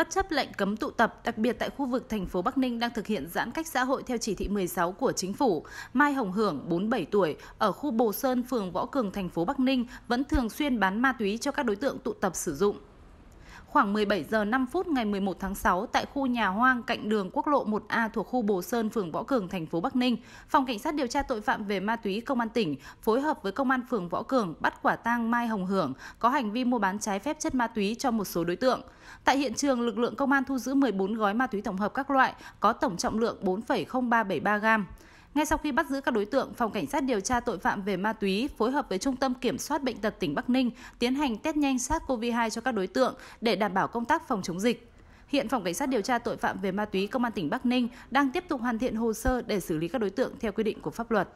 bất chấp lệnh cấm tụ tập, đặc biệt tại khu vực thành phố Bắc Ninh đang thực hiện giãn cách xã hội theo chỉ thị 16 của chính phủ, Mai Hồng Hưởng, 47 tuổi, ở khu Bồ Sơn, phường Võ Cường, thành phố Bắc Ninh vẫn thường xuyên bán ma túy cho các đối tượng tụ tập sử dụng khoảng 17 giờ 5 phút ngày 11 tháng 6 tại khu nhà hoang cạnh đường quốc lộ 1A thuộc khu Bồ Sơn, phường Võ Cường, thành phố Bắc Ninh, Phòng Cảnh sát điều tra tội phạm về ma túy Công an tỉnh phối hợp với Công an phường Võ Cường bắt quả tang Mai Hồng Hưởng có hành vi mua bán trái phép chất ma túy cho một số đối tượng. Tại hiện trường, lực lượng công an thu giữ 14 gói ma túy tổng hợp các loại có tổng trọng lượng 4,0373 gram. Ngay sau khi bắt giữ các đối tượng, Phòng Cảnh sát điều tra tội phạm về ma túy phối hợp với Trung tâm Kiểm soát Bệnh tật tỉnh Bắc Ninh tiến hành test nhanh SARS-CoV-2 cho các đối tượng để đảm bảo công tác phòng chống dịch. Hiện Phòng Cảnh sát điều tra tội phạm về ma túy Công an tỉnh Bắc Ninh đang tiếp tục hoàn thiện hồ sơ để xử lý các đối tượng theo quy định của pháp luật.